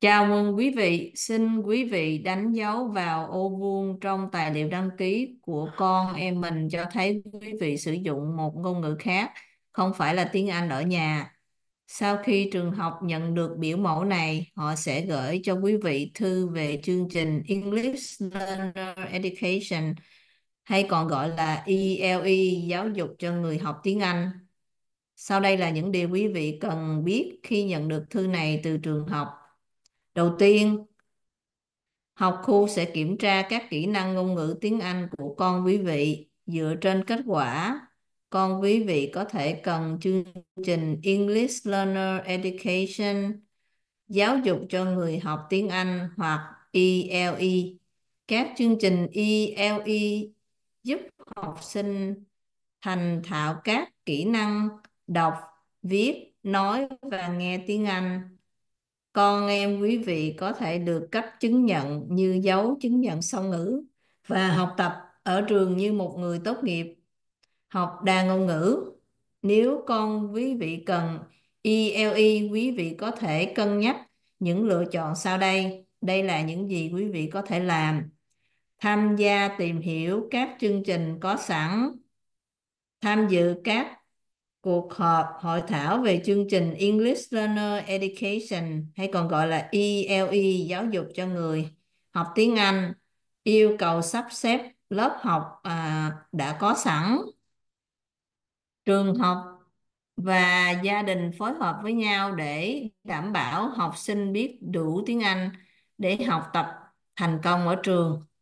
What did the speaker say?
Chào mừng quý vị, xin quý vị đánh dấu vào ô vuông trong tài liệu đăng ký của con em mình cho thấy quý vị sử dụng một ngôn ngữ khác, không phải là tiếng Anh ở nhà. Sau khi trường học nhận được biểu mẫu này, họ sẽ gửi cho quý vị thư về chương trình English Learner Education hay còn gọi là ELE, e, giáo dục cho người học tiếng Anh. Sau đây là những điều quý vị cần biết khi nhận được thư này từ trường học đầu tiên học khu sẽ kiểm tra các kỹ năng ngôn ngữ tiếng anh của con quý vị dựa trên kết quả con quý vị có thể cần chương trình english learner education giáo dục cho người học tiếng anh hoặc ele e. các chương trình ele e giúp học sinh thành thạo các kỹ năng đọc viết nói và nghe tiếng anh con em quý vị có thể được cấp chứng nhận như dấu chứng nhận song ngữ và học tập ở trường như một người tốt nghiệp học đa ngôn ngữ. Nếu con quý vị cần ELE, e quý vị có thể cân nhắc những lựa chọn sau đây. Đây là những gì quý vị có thể làm. Tham gia tìm hiểu các chương trình có sẵn. Tham dự các cuộc họp hội thảo về chương trình English Learner Education hay còn gọi là ELE e, giáo dục cho người học tiếng Anh yêu cầu sắp xếp lớp học à, đã có sẵn trường học và gia đình phối hợp với nhau để đảm bảo học sinh biết đủ tiếng Anh để học tập thành công ở trường